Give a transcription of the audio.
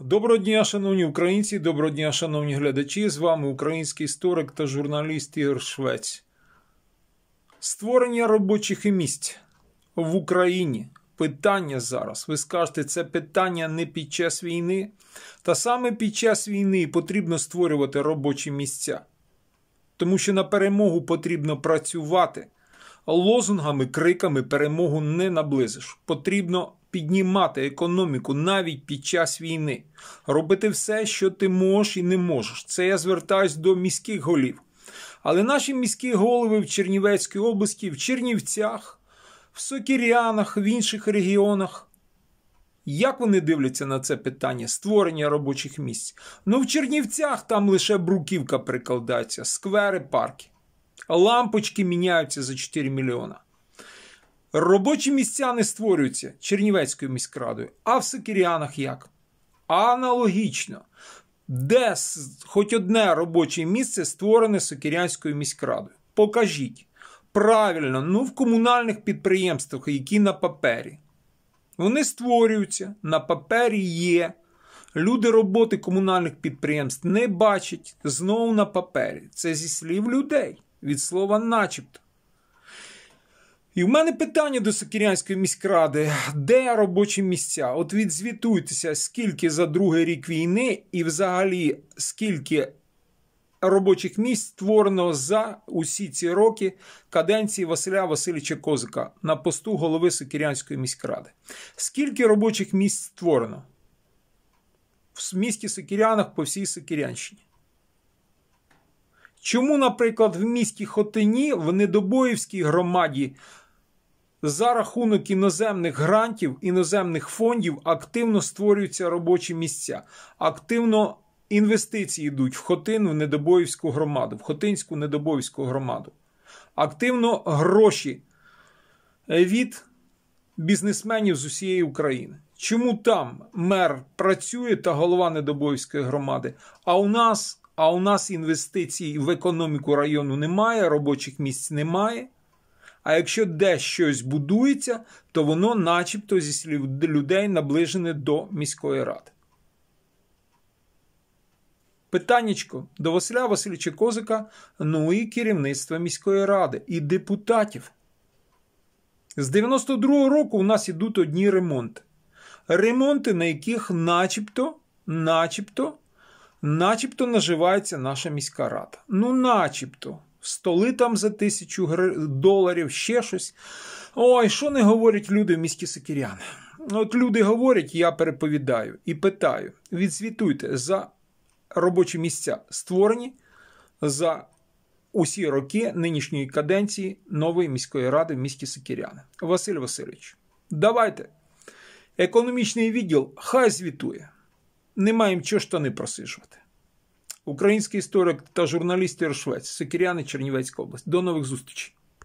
Доброго дня, шановні українці, доброго дня, шановні глядачі. З вами український історик та журналіст Ігор Швець. Створення робочих місць в Україні. Питання зараз. Ви скажете, це питання не під час війни. Та саме під час війни потрібно створювати робочі місця. Тому що на перемогу потрібно працювати. Лозунгами, криками перемогу не наблизиш. Потрібно піднімати економіку навіть під час війни, робити все, що ти можеш і не можеш. Це я звертаюсь до міських голів. Але наші міські голови в Чернівецькій області, в Чернівцях, в Сокірянах, в інших регіонах. Як вони дивляться на це питання створення робочих місць? Ну в Чернівцях там лише бруківка прикладається, сквери, парки, лампочки міняються за 4 мільйона. Робочі місця не створюються Чернівецькою міськрадою, а в Сикірянах як? Аналогічно. Де хоч одне робоче місце створене Сокірянською міськрадою? Покажіть. Правильно, ну в комунальних підприємствах, які на папері. Вони створюються, на папері є. Люди роботи комунальних підприємств не бачать знову на папері. Це зі слів людей від слова начебто. І в мене питання до Сокірянської міськради: де робочі місця? От відзвітуйтеся, скільки за другий рік війни, і взагалі скільки робочих місць створено за усі ці роки каденції Василя Васильовича Козика на посту голови Сокірянської міськради. Скільки робочих місць створено? В місті Сокірянах по всій Сокірянщині. Чому, наприклад, в місті Хотині в Недобоївській громаді за рахунок іноземних грантів, іноземних фондів активно створюються робочі місця. Активно інвестиції йдуть в Хотин, в Недобоївську громаду, в Хотинську Недобоївську громаду. Активно гроші е, від бізнесменів з усієї України. Чому там мер працює та голова Недобоївської громади? А у нас, а у нас інвестицій в економіку району немає, робочих місць немає. А якщо десь щось будується, то воно, начебто, зі слів людей наближене до міської ради. Питаннячко до Василя Васильовича Козика, ну і керівництва міської ради, і депутатів. З 92-го року у нас ідуть одні ремонти. Ремонти, на яких начебто, начебто, начебто наживається наша міська рада. Ну, начебто столи там за тисячу гр... доларів, ще щось. Ой, що не говорять люди в місті Сокірян? От люди говорять, я переповідаю і питаю: відзвітуйте за робочі місця створені за усі роки нинішньої каденції нової міської ради в місті Сокіряни. Василь Васильович, давайте. Економічний відділ хай звітує. Немає їм чого штани просижувати український історик та журналіст Іршвець, Сокіряни, Чернівецька область. До нових зустрічей.